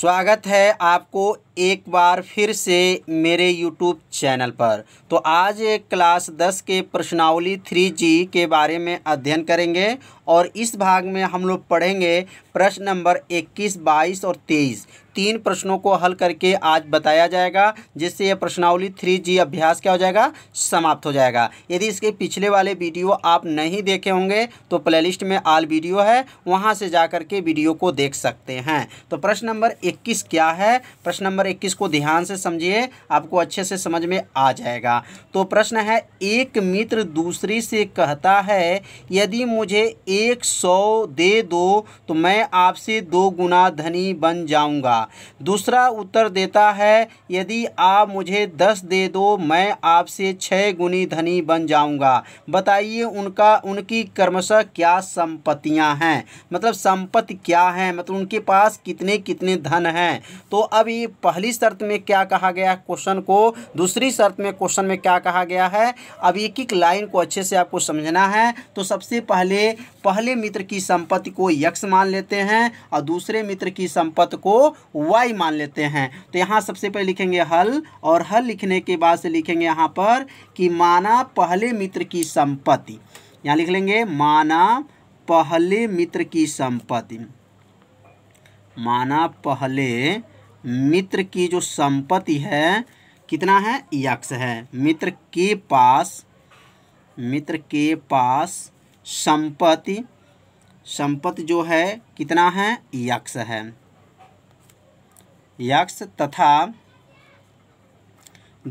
स्वागत है आपको एक बार फिर से मेरे YouTube चैनल पर तो आज क्लास 10 के प्रश्नावली 3G के बारे में अध्ययन करेंगे और इस भाग में हम लोग पढ़ेंगे प्रश्न नंबर 21, 22 और 23 तीन प्रश्नों को हल करके आज बताया जाएगा जिससे यह प्रश्नावली थ्री जी अभ्यास क्या हो जाएगा समाप्त हो जाएगा यदि इसके पिछले वाले वीडियो आप नहीं देखे होंगे तो प्लेलिस्ट में आल वीडियो है वहाँ से जा कर के वीडियो को देख सकते हैं तो प्रश्न नंबर इक्कीस क्या है प्रश्न नंबर इक्कीस को ध्यान से समझिए आपको अच्छे से समझ में आ जाएगा तो प्रश्न है एक मित्र दूसरी से कहता है यदि मुझे एक सौ दे दो तो मैं आपसे दो गुना धनी बन जाऊंगा दूसरा उत्तर देता है यदि आप मुझे दस दे दो मैं आपसे छः गुनी धनी बन जाऊंगा बताइए उनका उनकी कर्मशः क्या संपत्तियां हैं मतलब संपत्ति क्या हैं मतलब उनके पास कितने कितने धन हैं तो अब ये पहली शर्त में क्या कहा गया क्वेश्चन को दूसरी शर्त में क्वेश्चन में क्या कहा गया है अब एक एक लाइन को अच्छे से आपको समझना है तो सबसे पहले पहले मित्र की संपत्ति को यक्ष मान लेते हैं और दूसरे मित्र की संपत्ति को वाई मान लेते हैं तो यहाँ सबसे पहले लिखेंगे हल और हल लिखने के बाद से लिखेंगे यहाँ पर कि माना पहले मित्र की संपत्ति यहाँ लिख लेंगे माना पहले मित्र की संपत्ति माना पहले मित्र की जो संपत्ति है कितना है यक्ष है मित्र के पास मित्र के पास संपत्ति संपत्ति जो है कितना है यक्ष है यक्ष तथा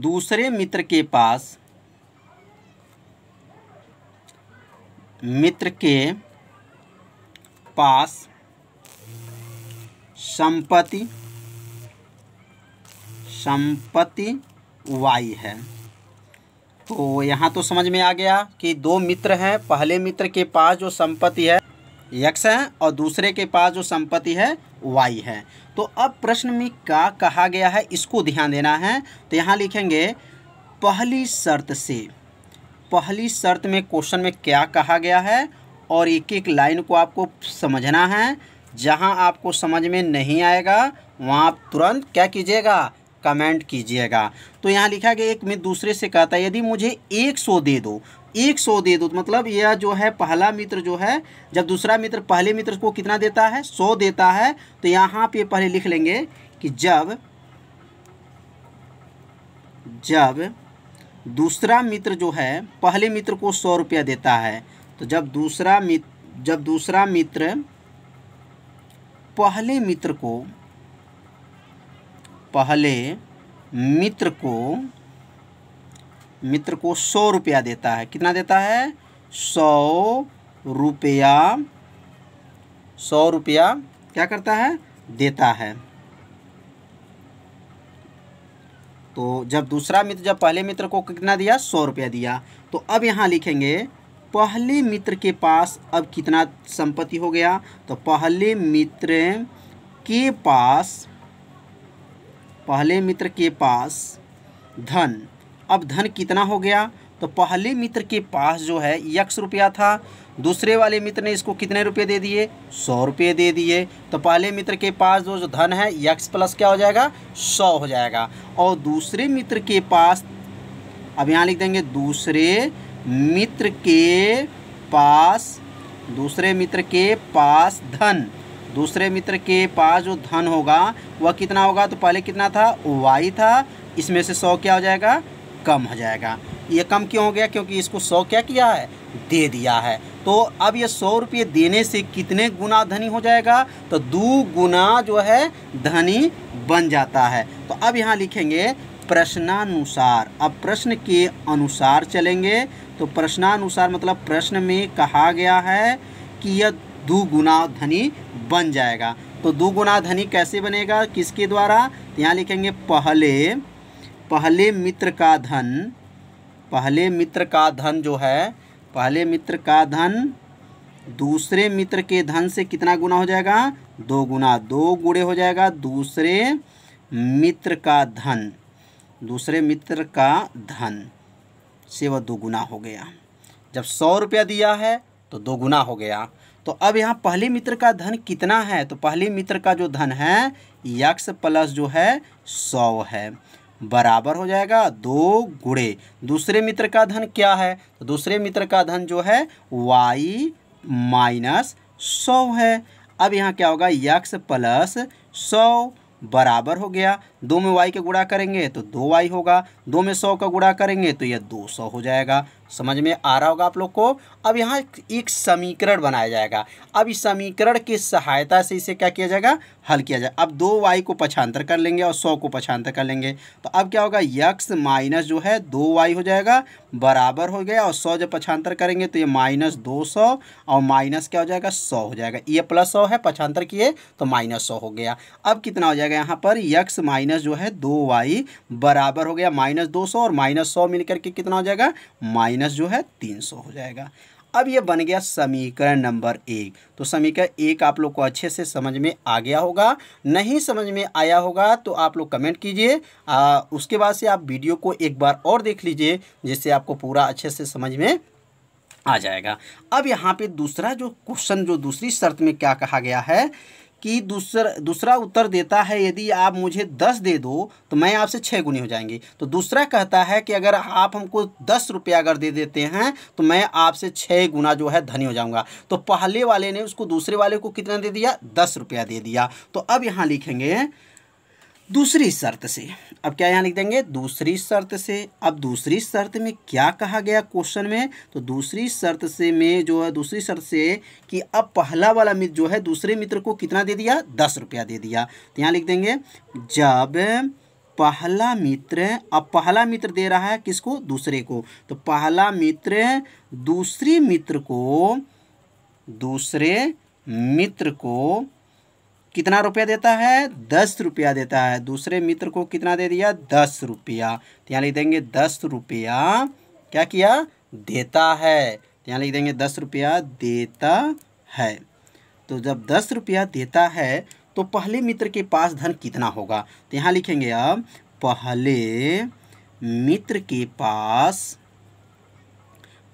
दूसरे मित्र के पास मित्र के पास संपत्ति संपत्ति वाई है तो यहाँ तो समझ में आ गया कि दो मित्र हैं पहले मित्र के पास जो संपत्ति है यक्स है और दूसरे के पास जो संपत्ति है वाई है तो अब प्रश्न में क्या कहा गया है इसको ध्यान देना है तो यहाँ लिखेंगे पहली शर्त से पहली शर्त में क्वेश्चन में क्या कहा गया है और एक एक लाइन को आपको समझना है जहाँ आपको समझ में नहीं आएगा वहाँ आप तुरंत क्या कीजिएगा कमेंट कीजिएगा तो यहाँ लिखा गया एक मित्र दूसरे से कहता है यदि मुझे एक सौ दे दो एक सौ दे दो तो मतलब यह जो है पहला मित्र जो है जब दूसरा मित्र पहले मित्र को कितना देता है सौ देता है तो यहाँ पे पहले लिख लेंगे कि जब जब दूसरा मित्र जो है पहले मित्र को सौ रुपया देता है तो जब दूसरा मित्र जब दूसरा मित्र पहले मित्र को पहले मित्र को मित्र को सौ रुपया देता है कितना देता है सौ रुपया सौ रुपया क्या करता है देता है तो जब दूसरा मित्र जब पहले मित्र को कितना दिया सौ रुपया दिया तो अब यहाँ लिखेंगे पहले मित्र के पास अब कितना संपत्ति हो गया तो पहले मित्र के पास पहले मित्र के पास धन अब धन कितना हो गया तो पहले मित्र के पास जो है यक्स रुपया था दूसरे वाले मित्र ने इसको कितने रुपए दे दिए सौ रुपये दे दिए तो पहले मित्र के पास जो जो धन है यक्स प्लस क्या हो जाएगा सौ हो जाएगा और दूसरे मित्र के पास अब यहाँ लिख देंगे दूसरे मित्र के पास दूसरे मित्र के पास धन दूसरे मित्र के पास जो धन होगा वह कितना होगा तो पहले कितना था वाई था इसमें से सौ क्या हो जाएगा कम हो जाएगा ये कम क्यों हो गया क्योंकि इसको सौ क्या किया है दे दिया है तो अब ये सौ रुपये देने से कितने गुना धनी हो जाएगा तो दो गुना जो है धनी बन जाता है तो अब यहाँ लिखेंगे प्रश्नानुसार अब प्रश्न के अनुसार चलेंगे तो प्रश्नानुसार मतलब प्रश्न में कहा गया है कि यह दुगुना धनी बन जाएगा तो दुगुना धनी कैसे बनेगा किसके द्वारा तो यहाँ लिखेंगे पहले पहले मित्र का धन पहले मित्र का धन जो है पहले मित्र का धन दूसरे मित्र के धन से कितना गुना हो जाएगा दो गुना दो गुड़े हो जाएगा दूसरे मित्र का धन दूसरे मित्र का धन से वह दोगुना हो गया जब सौ रुपया दिया है तो दोगुना हो गया तो अब यहाँ पहले मित्र का धन कितना है तो पहले मित्र का जो धन है यक्स प्लस जो है सौ है बराबर हो जाएगा दो गुड़े दूसरे मित्र का धन क्या है तो दूसरे मित्र का धन जो है वाई माइनस सौ है अब यहाँ क्या होगा यक्स प्लस सौ बराबर हो गया दो में वाई का गुड़ा करेंगे तो दो वाई होगा दो में सौ का गुड़ा करेंगे तो यह दो सौ हो जाएगा समझ में आ रहा होगा आप लोग को अब यहाँ एक समीकरण बनाया जाएगा अब इस समीकरण की सहायता से इसे क्या किया जाएगा हल किया जाएगा अब दो वाई को पछांतर कर लेंगे और सौ को पछांतर कर लेंगे तो अब क्या होगा यक्स माइनस जो है दो वाई हो जाएगा बराबर हो गया और सौ जब पछांतर करेंगे तो ये माइनस दो सौ और माइनस क्या हो जाएगा सौ हो जाएगा ये प्लस सौ है पछांतर किए तो माइनस सौ हो गया अब कितना हो जाएगा यहाँ पर यक्स माइनस जो है दो वाई बराबर हो गया माइनस दो सौ और माइनस सौ मिल के कितना हो जाएगा माइनस माइनस जो है तीन सौ हो जाएगा अब ये बन गया समीकरण नंबर एक तो समीकरण एक आप लोग को अच्छे से समझ में आ गया होगा नहीं समझ में आया होगा तो आप लोग कमेंट कीजिए उसके बाद से आप वीडियो को एक बार और देख लीजिए जिससे आपको पूरा अच्छे से समझ में आ जाएगा अब यहाँ पे दूसरा जो क्वेश्चन जो दूसरी शर्त में क्या कहा गया है कि दूसर दूसरा उत्तर देता है यदि आप मुझे दस दे दो तो मैं आपसे छः गुनी हो जाएंगे तो दूसरा कहता है कि अगर आप हमको दस रुपया अगर दे देते हैं तो मैं आपसे छः गुना जो है धनी हो जाऊंगा तो पहले वाले ने उसको दूसरे वाले को कितना दे दिया दस रुपया दे दिया तो अब यहाँ लिखेंगे दूसरी शर्त से अब क्या यहाँ लिख देंगे दूसरी शर्त से अब दूसरी शर्त में क्या कहा गया क्वेश्चन में तो दूसरी शर्त से में जो है दूसरी शर्त से कि अब पहला वाला मित्र जो है दूसरे मित्र को कितना दे दिया दस रुपया दे दिया तो यहाँ लिख देंगे जब पहला मित्र अब पहला मित्र दे रहा है किसको दूसरे को तो पहला मित्र दूसरे मित्र को दूसरे मित्र को कितना रुपया देता है दस रुपया देता है दूसरे मित्र को कितना दे दिया दस रुपया तो यहाँ लिख देंगे दस रुपया क्या किया देता है तो यहाँ लिख देंगे दस रुपया देता है तो जब दस रुपया देता है तो पहले मित्र के पास धन कितना होगा तो यहाँ लिखेंगे अब पहले मित्र के पास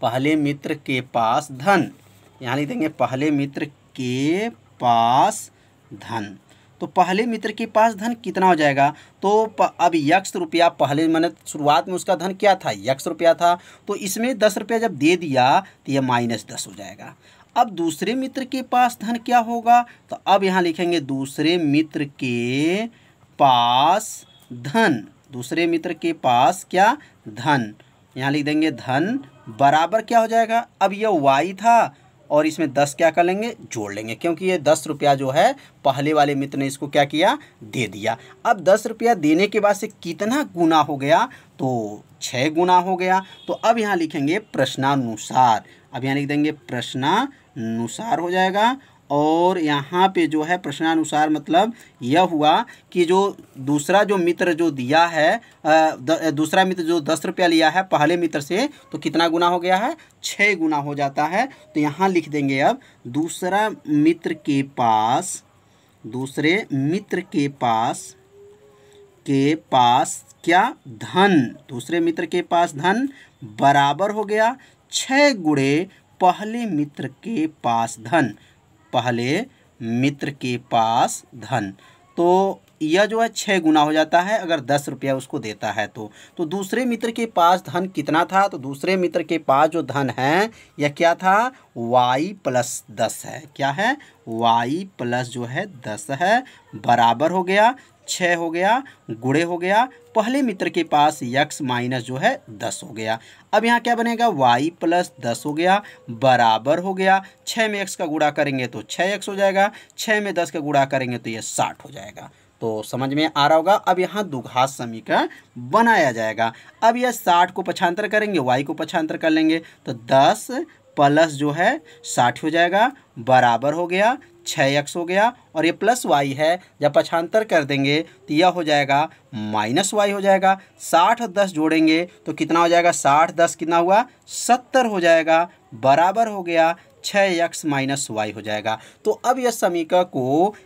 पहले मित्र के पास धन यहाँ लिख देंगे पहले मित्र के पास धन तो पहले मित्र के पास धन कितना हो जाएगा तो अब यक्ष रुपया पहले मैंने शुरुआत में उसका धन क्या था यक्ष रुपया था तो इसमें दस रुपया जब दे दिया तो यह माइनस दस हो जाएगा अब दूसरे मित्र के पास धन क्या होगा तो अब यहाँ लिखेंगे दूसरे मित्र के पास धन दूसरे मित्र के पास क्या धन यहाँ लिख देंगे धन बराबर क्या हो जाएगा अब यह वाई था और इसमें दस क्या कर लेंगे जोड़ लेंगे क्योंकि ये दस रुपया जो है पहले वाले मित्र ने इसको क्या किया दे दिया अब दस रुपया देने के बाद से कितना गुना हो गया तो छः गुना हो गया तो अब यहाँ लिखेंगे प्रश्नानुसार अब यहाँ लिख देंगे प्रश्नानुसार हो जाएगा और यहाँ पे जो है प्रश्नानुसार मतलब यह हुआ कि जो दूसरा जो मित्र जो दिया है दूसरा मित्र जो दस रुपया लिया है पहले मित्र से तो कितना गुना हो गया है छः गुना हो जाता है तो यहाँ लिख देंगे अब दूसरा मित्र के पास दूसरे मित्र के पास के पास क्या धन दूसरे मित्र के पास धन बराबर हो गया छः गुड़े पहले मित्र के पास धन पहले मित्र के पास धन तो यह जो है छः गुना हो जाता है अगर दस रुपया उसको देता है तो तो दूसरे मित्र के पास धन कितना था तो दूसरे मित्र के पास जो धन है यह क्या था वाई प्लस दस है क्या है वाई प्लस जो है दस है बराबर हो गया छः हो गया गुड़े हो गया पहले मित्र के पास यक्स माइनस जो है दस हो गया अब यहाँ क्या बनेगा वाई प्लस दस हो गया बराबर हो गया छः में एक्स का गुड़ा करेंगे तो छः एक्स हो जाएगा छः में दस का गुड़ा करेंगे तो ये साठ हो जाएगा तो समझ में आ रहा होगा अब यहाँ दुघात समीकरण बनाया जाएगा अब यह साठ को पछांतर करेंगे वाई को पछांतर कर लेंगे तो दस प्लस जो है साठ हो जाएगा बराबर हो गया छः एक्स हो गया और ये प्लस वाई है जब पछांतर कर देंगे तो यह हो जाएगा माइनस वाई हो जाएगा साठ और दस जोड़ेंगे तो कितना हो जाएगा साठ दस कितना हुआ सत्तर हो जाएगा बराबर हो गया छः एक्स माइनस वाई हो जाएगा तो अब यह समीकरण को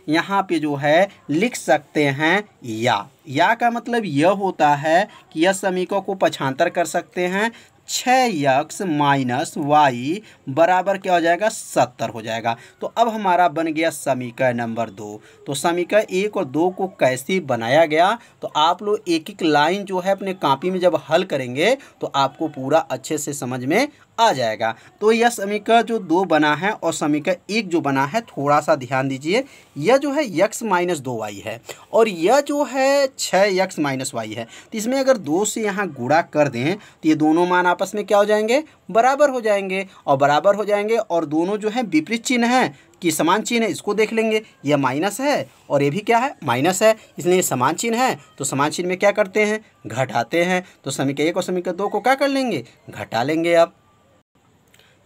यहाँ पे जो है लिख सकते हैं या या का मतलब यह होता है कि यह समीकरण को पछांतर कर सकते हैं छः यक्स माइनस वाई बराबर क्या हो जाएगा सत्तर हो जाएगा तो अब हमारा बन गया समीकरण नंबर दो तो समीकरण एक और दो को कैसे बनाया गया तो आप लोग एक एक लाइन जो है अपने कापी में जब हल करेंगे तो आपको पूरा अच्छे से समझ में आ जाएगा तो यह समीकरण जो दो बना है और समीकरण एक जो बना है थोड़ा सा ध्यान दीजिए यह जो है यक्स माइनस दो वाई है और यह जो है छः यक्स माइनस वाई है तो इसमें अगर दो से यहाँ गुड़ा कर दें तो ये दोनों मान आपस में क्या हो जाएंगे बराबर हो जाएंगे और बराबर हो जाएंगे और दोनों जो है विपरीत चिन्ह हैं कि समान चिन्ह है इसको देख लेंगे यह माइनस है और ये भी क्या है माइनस है इसलिए समान चिन्ह है तो समान चिन्ह में क्या करते हैं घटाते हैं तो समीकरण एक और समीकरण दो को क्या कर लेंगे घटा लेंगे आप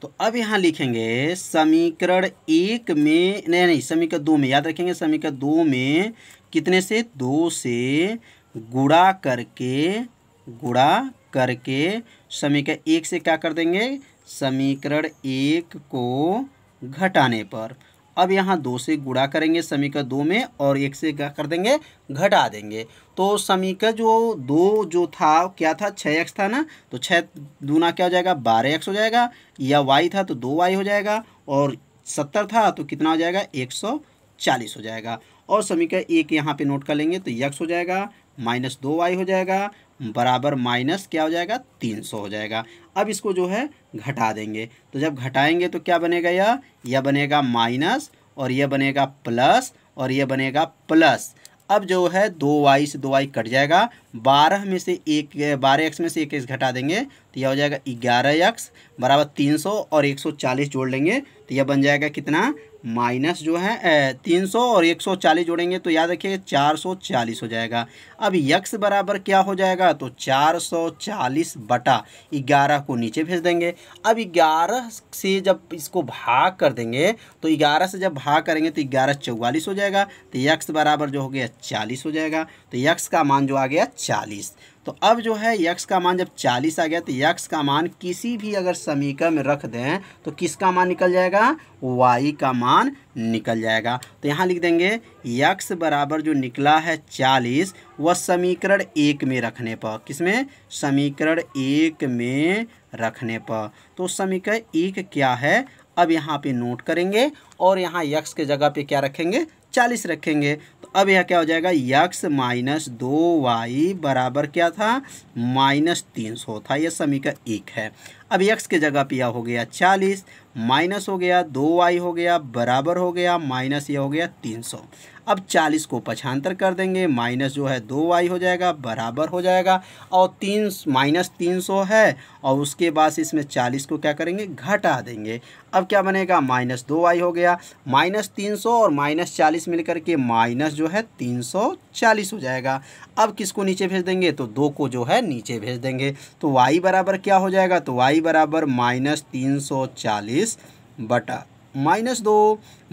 तो अब यहाँ लिखेंगे समीकरण एक में नहीं नहीं समीकरण दो में याद रखेंगे समीकरण दो में कितने से दो से गुड़ा करके गुड़ा करके समीकरण एक से क्या कर देंगे समीकरण एक को घटाने पर अब यहाँ दो से गुड़ा करेंगे समीकर दो में और एक से क्या कर देंगे घटा देंगे तो समीकर जो दो जो था क्या था छः एक्स था ना तो छः दूना क्या हो जाएगा बारह एक्स हो जाएगा या वाई था तो दो वाई हो जाएगा और सत्तर था तो कितना हो जाएगा एक सौ चालीस हो जाएगा और समीकर एक यहाँ पे नोट कर लेंगे तो यक्स हो जाएगा माइनस दो वाई हो जाएगा बराबर माइनस क्या हो जाएगा तीन सौ हो जाएगा अब इसको जो है घटा देंगे तो जब घटाएंगे तो क्या बनेगा यह यह बनेगा माइनस और यह बनेगा प्लस और यह बनेगा प्लस अब जो है दो वाई से दो वाई कट जाएगा बारह में से एक बारह एक्स में से एक एक्स घटा देंगे तो यह हो जाएगा ग्यारह एक्स बराबर तीन सौ और एक सौ चालीस जोड़ लेंगे तो यह बन जाएगा कितना माइनस जो है तीन सौ और एक सौ चालीस जोड़ेंगे तो याद रखिए चार सौ चालीस हो जाएगा अब यक्स बराबर क्या हो जाएगा तो चार सौ चालीस बटा ग्यारह को नीचे भेज देंगे अब ग्यारह से जब इसको भाग कर देंगे तो ग्यारह से जब भाग करेंगे तो ग्यारह चौवालीस हो जाएगा तो यक्स बराबर जो हो गया चालीस हो जाएगा तो यक्स का मान जो आ गया चालीस तो अब जो है यक्स का मान जब 40 आ गया तो यक्स का मान किसी भी अगर समीकरण में रख दें तो किसका मान निकल जाएगा वाई का मान निकल जाएगा तो यहाँ लिख देंगे यक्स बराबर जो निकला है 40 वह समीकरण एक में रखने पर किसमें समीकरण एक में रखने पर तो समीकरण एक क्या है अब यहाँ पे नोट करेंगे और यहाँ यक्स के जगह पे क्या रखेंगे चालीस रखेंगे अब यह क्या हो जाएगा यक्स माइनस दो वाई बराबर क्या था माइनस तीन सौ था यह समीकरण एक है अब यक्स के जगह पर यह हो गया चालीस माइनस हो गया दो वाई हो गया बराबर हो गया माइनस यह हो गया तीन सौ अब चालीस को पछांतर कर देंगे माइनस जो है दो वाई हो जाएगा बराबर हो जाएगा और तीन माइनस तीन सौ है और उसके बाद इसमें चालीस को क्या करेंगे घटा देंगे अब क्या बनेगा माइनस दो वाई हो गया माइनस तीन सौ और माइनस चालीस मिल करके माइनस जो है तीन सौ चालीस हो जाएगा अब किसको नीचे भेज देंगे तो दो को जो है नीचे भेज देंगे तो वाई बराबर क्या हो जाएगा तो वाई बराबर माइनस तीन सौ चालीस बटा माइनस दो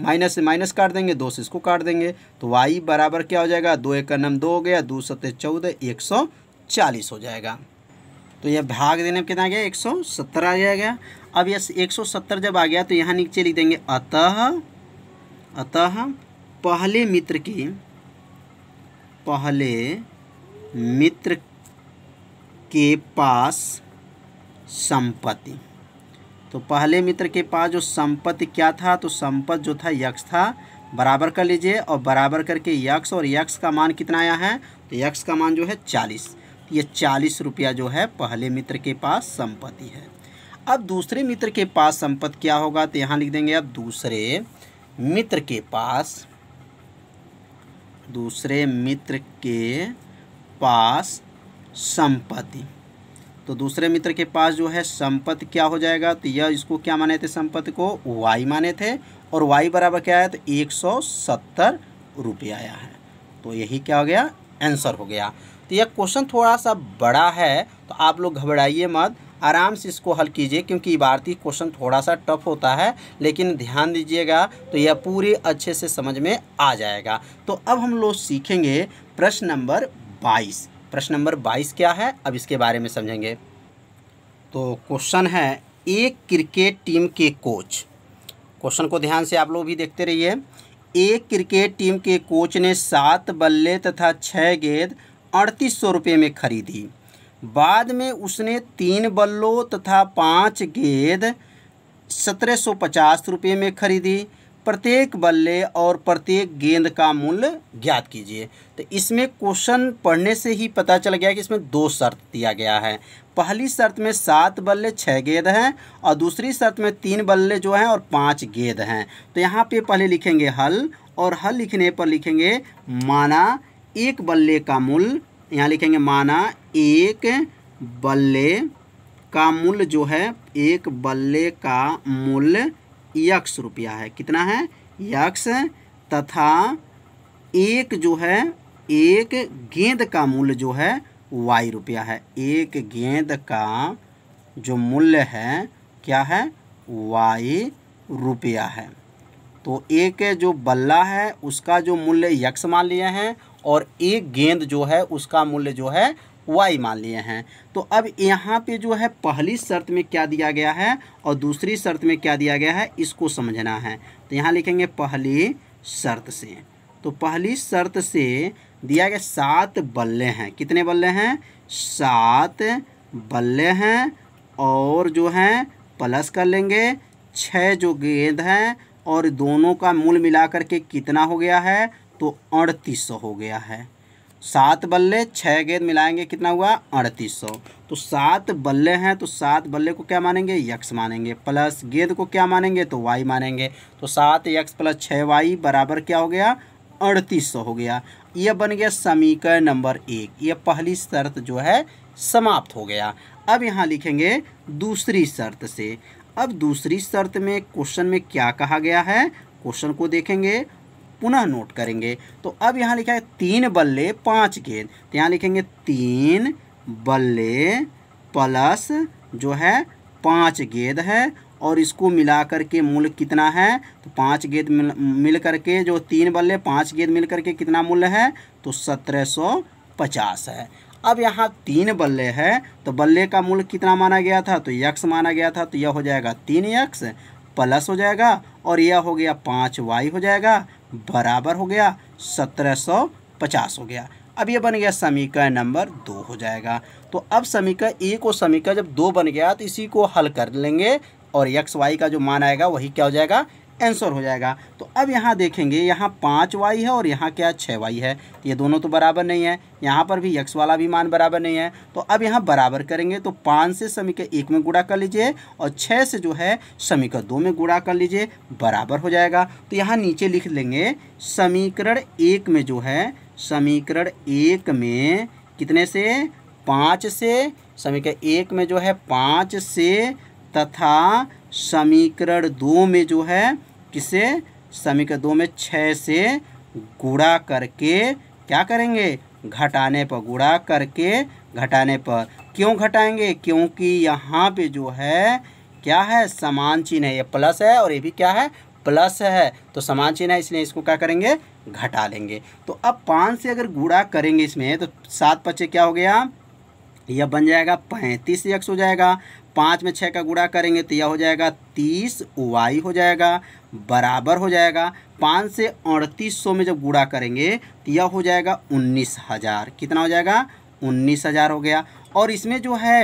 माइनस से माइनस काट देंगे दो से इसको काट देंगे तो वाई बराबर क्या हो जाएगा दो एक नम दो हो गया दो सत्य चौदह एक सौ चालीस हो जाएगा तो यह भाग देने में कितना आ गया एक सौ सत्तर आ जाएगा अब यह एक सौ सत्तर जब आ गया तो यहाँ नीचे लिख देंगे अतः अतः पहले मित्र की पहले मित्र के पास संपत्ति तो पहले मित्र के पास जो संपत्ति क्या था तो संपत्ति जो था यक्ष था बराबर कर लीजिए और बराबर करके यक्ष और यक्ष का मान कितना आया है तो यक्ष का मान जो है चालीस तो ये चालीस रुपया जो है पहले मित्र के पास संपत्ति है अब दूसरे मित्र के पास संपत्ति क्या होगा तो यहाँ लिख देंगे अब दूसरे मित्र के पास दूसरे मित्र के पास संपत्ति तो दूसरे मित्र के पास जो है संपत्ति क्या हो जाएगा तो यह इसको क्या माने थे संपत्ति को वाई माने थे और वाई बराबर क्या आया तो एक सौ सत्तर रुपये आया है तो यही क्या हो गया आंसर हो गया तो यह क्वेश्चन थोड़ा सा बड़ा है तो आप लोग घबराइए मत आराम से इसको हल कीजिए क्योंकि इबारती क्वेश्चन थोड़ा सा टफ होता है लेकिन ध्यान दीजिएगा तो यह पूरे अच्छे से समझ में आ जाएगा तो अब हम लोग सीखेंगे प्रश्न नंबर बाईस प्रश्न नंबर बाईस क्या है अब इसके बारे में समझेंगे तो क्वेश्चन है एक क्रिकेट टीम के कोच क्वेश्चन को ध्यान से आप लोग भी देखते रहिए एक क्रिकेट टीम के कोच ने सात बल्ले तथा छः गेंद अड़तीस सौ रुपये में खरीदी बाद में उसने तीन बल्लों तथा पाँच गेंद सत्रह सौ पचास रुपये में खरीदी प्रत्येक बल्ले और प्रत्येक गेंद का मूल्य ज्ञात कीजिए तो इसमें क्वेश्चन पढ़ने से ही पता चल गया कि इसमें दो शर्त दिया गया है पहली शर्त में सात बल्ले छः गेंद हैं और दूसरी शर्त में तीन बल्ले जो हैं और पांच गेंद हैं तो यहाँ पे पहले लिखेंगे हल और हल लिखने पर लिखेंगे माना एक बल्ले का मूल यहाँ लिखेंगे माना एक बल्ले का मूल्य जो है एक बल्ले का मूल्य यक्ष रुपया है कितना है यक्स तथा एक जो है एक गेंद का मूल्य जो है वाई रुपया है एक गेंद का जो मूल्य है क्या है वाई रुपया है तो एक जो बल्ला है उसका जो मूल्य यक्स मान लिया है और एक गेंद जो है उसका मूल्य जो है वाई मान लिए हैं तो अब यहाँ पे जो है पहली शर्त में क्या दिया गया है और दूसरी शर्त में क्या दिया गया है इसको समझना है तो यहाँ लिखेंगे पहली शर्त से तो पहली शर्त से दिया गया सात बल्ले हैं कितने बल्ले हैं सात बल्ले हैं और जो हैं प्लस कर लेंगे छः जो गेंद हैं और दोनों का मूल मिला करके कितना हो गया है तो अड़तीस हो गया है सात बल्ले छः गेंद मिलाएंगे कितना हुआ अड़तीस सौ तो सात बल्ले हैं तो सात बल्ले को क्या मानेंगे यक्स मानेंगे प्लस गेंद को क्या मानेंगे तो वाई मानेंगे तो सात यक्स प्लस छः वाई बराबर क्या हो गया अड़तीस सौ हो गया यह बन गया समीकरण नंबर एक यह पहली शर्त जो है समाप्त हो गया अब यहाँ लिखेंगे दूसरी शर्त से अब दूसरी शर्त में क्वेश्चन में क्या कहा गया है क्वेश्चन को देखेंगे पुनः नोट करेंगे तो अब यहाँ लिखा है तीन बल्ले पाँच गेंद तो यहाँ लिखेंगे तीन बल्ले प्लस जो है पाँच गेंद है और इसको मिला करके मूल्य कितना है तो पाँच गेंद मिल, मिल करके जो तीन बल्ले पाँच गेंद मिल करके कितना मूल्य है तो सत्रह सौ पचास है अब यहाँ तीन बल्ले है तो बल्ले का मूल्य कितना माना गया था तो यक्स माना गया था तो यह हो जाएगा तीन यक्स प्लस हो जाएगा और यह हो गया पाँच वाई हो जाएगा बराबर हो गया सत्रह सौ पचास हो गया अब ये बन गया समीकरण नंबर दो हो जाएगा तो अब समीकरण एक और समीकरण जब दो बन गया तो इसी को हल कर लेंगे और एक्स वाई का जो मान आएगा वही क्या हो जाएगा आंसर हो जाएगा तो अब यहाँ देखेंगे यहाँ पाँच वाई है और यहाँ क्या छः वाई है तो ये दोनों तो बराबर नहीं है यहाँ पर भी यक्स वाला भी मान बराबर नहीं है तो अब यहाँ बराबर करेंगे तो पाँच से समी के एक में गुड़ा कर लीजिए और छः से जो है समीकरण दो में गुड़ा कर लीजिए बराबर हो जाएगा तो यहाँ नीचे लिख लेंगे समीकरण एक में जो है समीकरण एक में कितने से पाँच से समीकरण एक में जो है पाँच से तथा समीकरण दो में जो है किसे समीकरण दो में छः से गुड़ा करके क्या करेंगे घटाने पर गुड़ा करके घटाने पर क्यों घटाएंगे क्योंकि यहाँ पे जो है क्या है समान चिन्ह है ये प्लस है और ये भी क्या है प्लस है तो समान चिन्ह है इसलिए इसको क्या करेंगे घटा लेंगे तो अब पाँच से अगर गुड़ा करेंगे इसमें तो सात पच्चे क्या हो गया यह बन जाएगा पैंतीस एक्स हो जाएगा पाँच में छः का गुड़ा करेंगे तो यह हो जाएगा तीस वाई हो जाएगा बराबर हो जाएगा पाँच से अड़तीस सौ में जब गुड़ा करेंगे तो यह हो जाएगा उन्नीस हज़ार कितना हो जाएगा उन्नीस हज़ार हो गया और इसमें जो है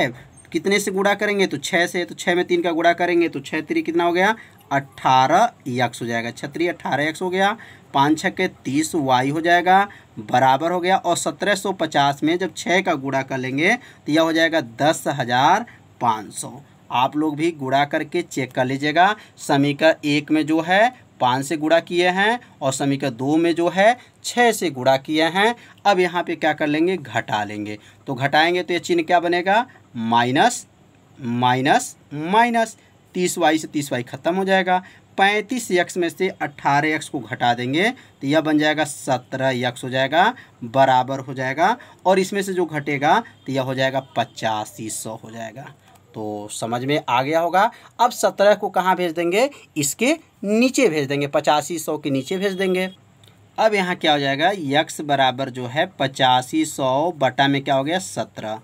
कितने से गुड़ा करेंगे तो छः से तो छः में तीन का गुड़ा करेंगे तो छः त्री कितना हो गया अट्ठारह यक्स हो जाएगा छत्री अट्ठारह यक्स हो गया पाँच छः के तीस वाई हो जाएगा बराबर हो गया और सत्रह सौ पचास में जब छः का गुड़ा कर लेंगे तो यह हो जाएगा दस हज़ार पाँच सौ आप लोग भी गुड़ा करके चेक कर लीजिएगा समीकरण एक में जो है पाँच से गुड़ा किए हैं और समीकरण दो में जो है छः से गुड़ा किए हैं अब यहाँ पे क्या कर लेंगे घटा लेंगे तो घटाएंगे तो ये चिन्ह क्या बनेगा माइनस माइनस माइनस तीस वाई से तीस वाई ख़त्म हो जाएगा पैंतीस यक्स में से अट्ठारह यक्स को घटा देंगे तो यह बन जाएगा सत्रह यक्स हो जाएगा बराबर हो जाएगा और इसमें से जो घटेगा तो यह हो जाएगा पचासी सौ हो जाएगा तो समझ में आ गया होगा अब सत्रह को कहाँ भेज देंगे इसके नीचे भेज देंगे पचासी सौ के नीचे भेज देंगे अब यहाँ क्या हो जाएगा यक्स बराबर जो है पचासी सौ बटा में क्या हो गया सत्रह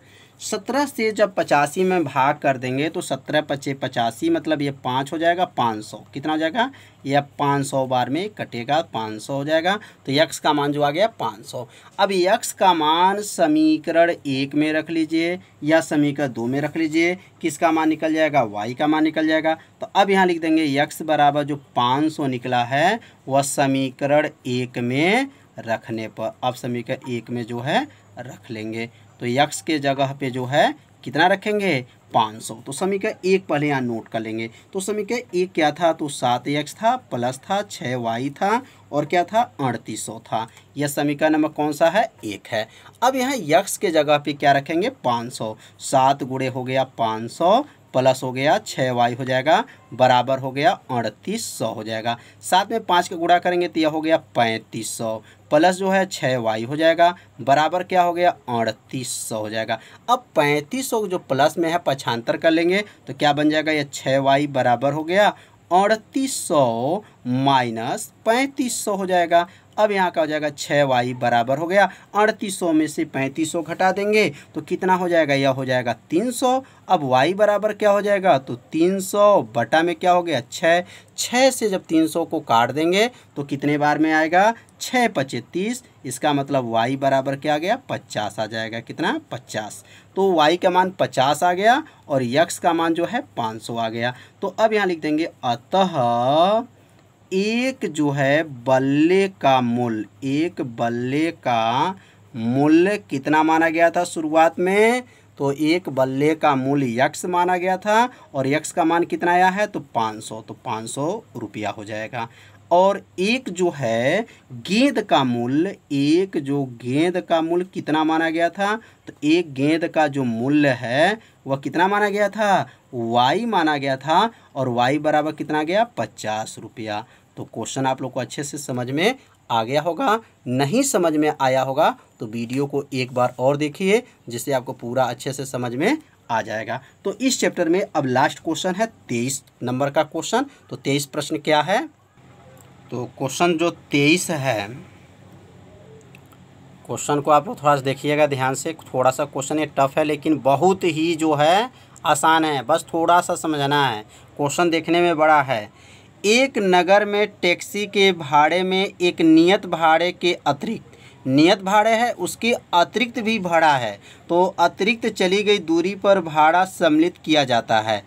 सत्रह से जब पचासी में भाग कर देंगे तो सत्रह पचे पचासी मतलब ये पाँच हो जाएगा पाँच सौ कितना हो जाएगा यह पाँच सौ बार में कटेगा पाँच सौ हो जाएगा तो यक्स का मान जो आ गया पाँच सौ अब यक्स का मान समीकरण एक में रख लीजिए या समीकरण दो में रख लीजिए किसका मान निकल जाएगा वाई का मान निकल जाएगा तो अब यहाँ लिख देंगे यक्स बराबर जो पाँच सौ निकला है वह समीकरण एक में रखने पर अब समीकरण एक में जो है रख लेंगे तो यक्स के जगह पे जो है कितना रखेंगे 500 तो समीकरण एक पहले यहाँ नोट कर लेंगे तो समीकरण एक क्या था तो सात एक्स था प्लस था छः वाई था और क्या था अड़तीस सौ था यह समीकरण नंबर कौन सा है एक है अब यहाँ यक्स के जगह पे क्या रखेंगे 500 सात गुड़े हो गया 500 प्लस हो गया छः वाई हो जाएगा बराबर हो गया अड़तीस सौ हो जाएगा साथ में पाँच का गुड़ा करेंगे तो यह हो गया पैंतीस सौ प्लस जो है छः वाई हो जाएगा बराबर क्या हो गया अड़तीस सौ हो जाएगा अब पैंतीस सौ जो प्लस में है पछांतर कर लेंगे तो क्या बन जाएगा ये छः वाई बराबर हो गया अड़तीस सौ माइनस पैंतीस सौ हो जाएगा अब यहाँ का हो जाएगा छः वाई बराबर हो गया अड़तीस सौ में से पैंतीस सौ घटा देंगे तो कितना हो जाएगा यह हो जाएगा तीन सौ अब वाई बराबर क्या हो जाएगा तो तीन सौ बटा में क्या हो गया छः छः से जब तीन सौ को काट देंगे तो कितने बार में आएगा छः पचे तीस इसका मतलब वाई बराबर क्या आ गया पचास आ जाएगा कितना पचास तो वाई का मान पचास आ गया और यक्स का मान जो है पाँच सौ आ गया तो अब यहाँ लिख देंगे अतः एक जो है बल्ले का मूल एक बल्ले का मूल्य कितना माना गया था शुरुआत में तो एक बल्ले का मूल्य यक्स माना गया था और यक्स का मान कितना आया है तो 500 तो 500 रुपया हो जाएगा और एक जो है गेंद का मूल्य एक जो गेंद का मूल्य कितना माना गया था तो एक गेंद का जो मूल्य है वह कितना माना गया था वाई माना गया था और वाई बराबर कितना गया पचास रुपया तो क्वेश्चन आप लोग को अच्छे से समझ में आ गया होगा नहीं समझ में आया होगा तो वीडियो को एक बार और देखिए जिससे आपको पूरा अच्छे से समझ में आ जाएगा तो इस चैप्टर में अब लास्ट क्वेश्चन है तेईस नंबर का क्वेश्चन तो तेईस प्रश्न क्या है तो क्वेश्चन जो तेईस है क्वेश्चन को आप लोग थोड़ा सा देखिएगा ध्यान से थोड़ा सा क्वेश्चन ये टफ है लेकिन बहुत ही जो है आसान है बस थोड़ा सा समझना है क्वेश्चन देखने में बड़ा है एक नगर में टैक्सी के भाड़े में एक नियत भाड़े के अतिरिक्त नियत भाड़े है उसके अतिरिक्त भी भाड़ा है तो अतिरिक्त चली गई दूरी पर भाड़ा सम्मिलित किया जाता है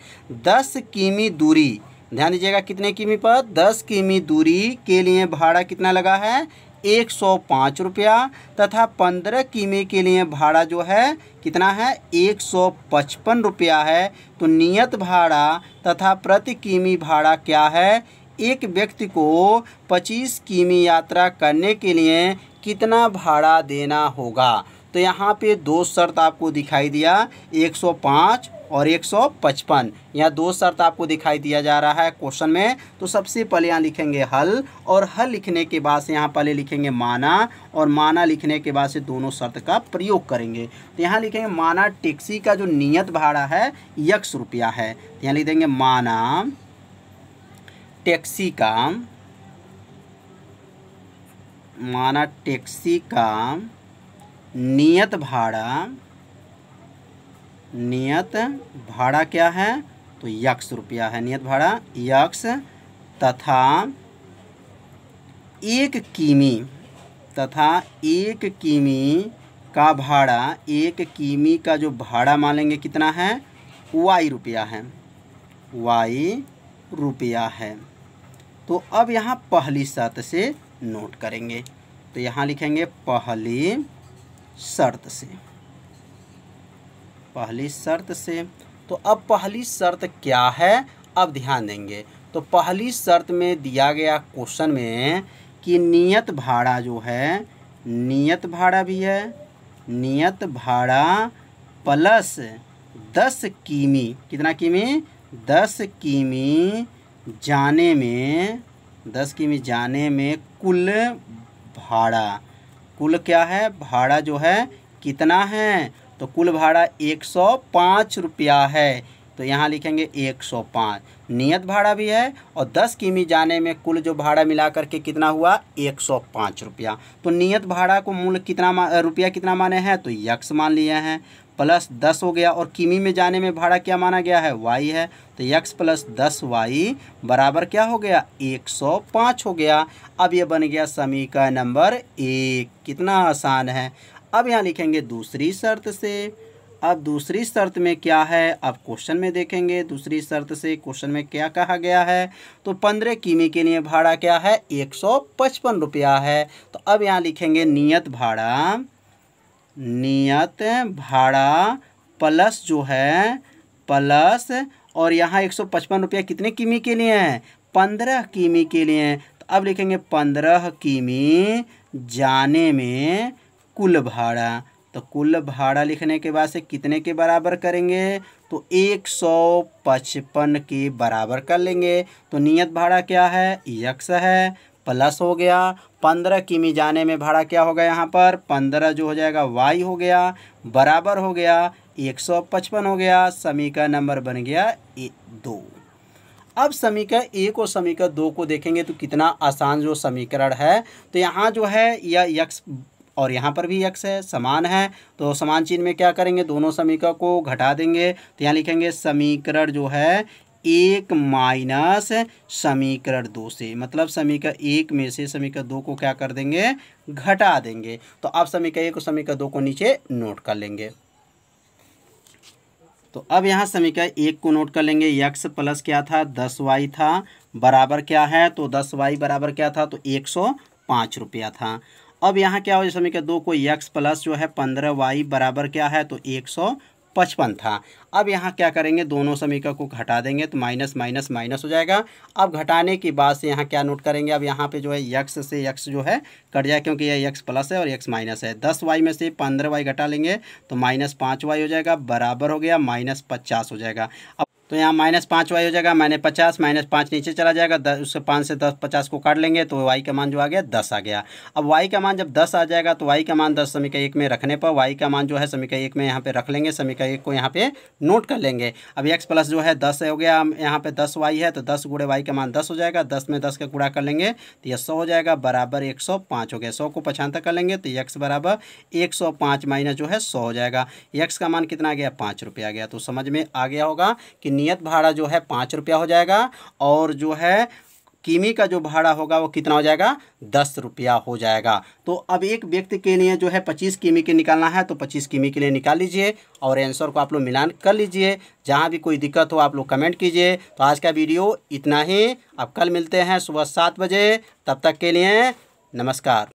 दस किमी दूरी ध्यान दीजिएगा कितने किमी पर दस किमी दूरी के लिए भाड़ा कितना लगा है एक सौ पाँच रुपया तथा पंद्रह कीमे के लिए भाड़ा जो है कितना है एक सौ पचपन रुपया है तो नियत भाड़ा तथा प्रति कीमी भाड़ा क्या है एक व्यक्ति को पच्चीस कीमी यात्रा करने के लिए कितना भाड़ा देना होगा तो यहाँ पे दो शर्त आपको दिखाई दिया एक सौ पाँच और 155 यहाँ दो शर्त आपको दिखाई दिया जा रहा है क्वेश्चन में तो सबसे पहले यहाँ लिखेंगे हल और हल लिखने के बाद से यहाँ पहले लिखेंगे माना और माना लिखने के बाद से दोनों शर्त का प्रयोग करेंगे तो यहाँ लिखेंगे माना टैक्सी का जो नियत भाड़ा है यक्स रुपया है तो यहाँ लिख देंगे माना टैक्सी का माना टैक्सी का नियत भाड़ा नियत भाड़ा क्या है तो यक्स रुपया है नियत भाड़ा यक्स तथा एक किमी तथा एक किमी का भाड़ा एक किमी का जो भाड़ा मानेंगे कितना है वाई रुपया है वाई रुपया है तो अब यहाँ पहली शर्त से नोट करेंगे तो यहाँ लिखेंगे पहली शर्त से पहली शर्त से तो अब पहली शर्त क्या है अब ध्यान देंगे तो पहली शर्त में दिया गया क्वेश्चन में कि नियत भाड़ा जो है नियत भाड़ा भी है नियत भाड़ा प्लस दस किमी कितना किमी दस किमी जाने में दस किमी जाने में कुल भाड़ा कुल क्या है भाड़ा जो है कितना है तो कुल भाड़ा एक सौ पाँच रुपया है तो यहाँ लिखेंगे एक सौ पाँच नियत भाड़ा भी है और दस किमी जाने में कुल जो भाड़ा मिला करके कितना हुआ एक सौ पाँच रुपया तो नियत भाड़ा को मूल कितना रुपया कितना माने हैं तो यक्स मान लिए हैं प्लस दस हो गया और किमी में जाने में भाड़ा क्या माना गया है वाई है तो यक्स प्लस दस वाई बराबर क्या हो गया एक सौ पाँच हो गया अब ये बन गया समीकरण नंबर एक कितना आसान है अब यहाँ लिखेंगे दूसरी शर्त से अब दूसरी शर्त में क्या है अब क्वेश्चन में देखेंगे दूसरी शर्त से क्वेश्चन में क्या कहा गया है तो पंद्रह किमी के लिए भाड़ा क्या है एक सौ पचपन रुपया है तो अब यहाँ लिखेंगे नियत भाड़ा नियत भाड़ा प्लस जो है प्लस और यहाँ एक सौ पचपन रुपया कितने किमी के लिए है पंद्रह किमी के लिए तो अब लिखेंगे पंद्रह किमी जाने में कुल भाड़ा तो कुल भाड़ा लिखने के बाद से कितने के बराबर करेंगे तो एक सौ पचपन के बराबर कर लेंगे तो नियत भाड़ा क्या है यक्स है प्लस हो गया पंद्रह किमी जाने में भाड़ा क्या होगा यहाँ पर पंद्रह जो हो जाएगा वाई हो गया बराबर हो गया एक सौ पचपन हो गया समीका नंबर बन गया ए, दो अब समीकरण एक और समीकरण दो को देखेंगे तो कितना आसान जो समीकरण है तो यहाँ जो है यह यक्स और यहाँ पर भी एक्स है समान है तो समान चिन्ह में क्या करेंगे दोनों समीकरण को घटा देंगे तो यहाँ लिखेंगे समीकरण जो है एक माइनस समीकरण दो से मतलब समीकरण एक में से समीकरण दो को क्या कर देंगे घटा देंगे तो अब समीकरण एक और समीकरण दो को नीचे नोट कर लेंगे तो अब यहाँ समीकरण एक को नोट कर लेंगे यक्स प्लस क्या था दस वाई था बराबर क्या है तो दस वाई बराबर क्या था तो एक सौ पाँच रुपया था अब यहाँ क्या हो जैसे दो को यक्स प्लस जो है पंद्रह वाई बराबर क्या है तो एक सौ पचपन था अब यहाँ क्या करेंगे दोनों समीकरण को घटा देंगे तो माइनस माइनस माइनस हो जाएगा अब घटाने की बात से यहाँ क्या नोट करेंगे अब यहाँ पे जो है यक्स से यक्स जो है कट जाए क्योंकि यह यक्स प्लस है और यक्स माइनस है दस वाई में से पंद्रह वाई घटा लेंगे तो माइनस पाँच वाई हो जाएगा बराबर हो गया माइनस पचास हो जाएगा अब तो यहाँ माइनस पाँच वाई हो जाएगा माइनस पचास माइनस पाँच नीचे चला जाएगा दस उससे पाँच से दस पचास को काट लेंगे तो वाई का मान जो आ गया दस आ गया अब वाई का मान जब दस आ जाएगा तो वाई का मान दस समीका एक में रखने पर वाई का मान जो है समीका एक में यहाँ पे रख लेंगे समीका एक को यहाँ पे नोट कर लेंगे अब एक्स प्लस जो है दस हो गया यहाँ पे दस वाई है तो दस गुड़े वाई का मान दस हो जाएगा दस में दस का गुड़ा कर लेंगे तो यह सौ हो जाएगा बराबर एक सौ पाँच हो गया सौ को पछानता कर लेंगे तो यक्स बराबर एक सौ पाँच माइनस जो है सौ हो जाएगा यक्स का मान कितना आ गया पाँच रुपया आ गया तो समझ में आ गया होगा कि नियत भाड़ा जो है पाँच रुपया हो जाएगा और जो है किमी का जो भाड़ा होगा वो कितना हो जाएगा दस रुपया हो जाएगा तो अब एक व्यक्ति के लिए जो है पच्चीस किमी के निकालना है तो पच्चीस किमी के लिए निकाल लीजिए और आंसर को आप लोग मिलान कर लीजिए जहाँ भी कोई दिक्कत हो आप लोग कमेंट कीजिए तो आज का वीडियो इतना ही अब कल मिलते हैं सुबह सात बजे तब तक के लिए नमस्कार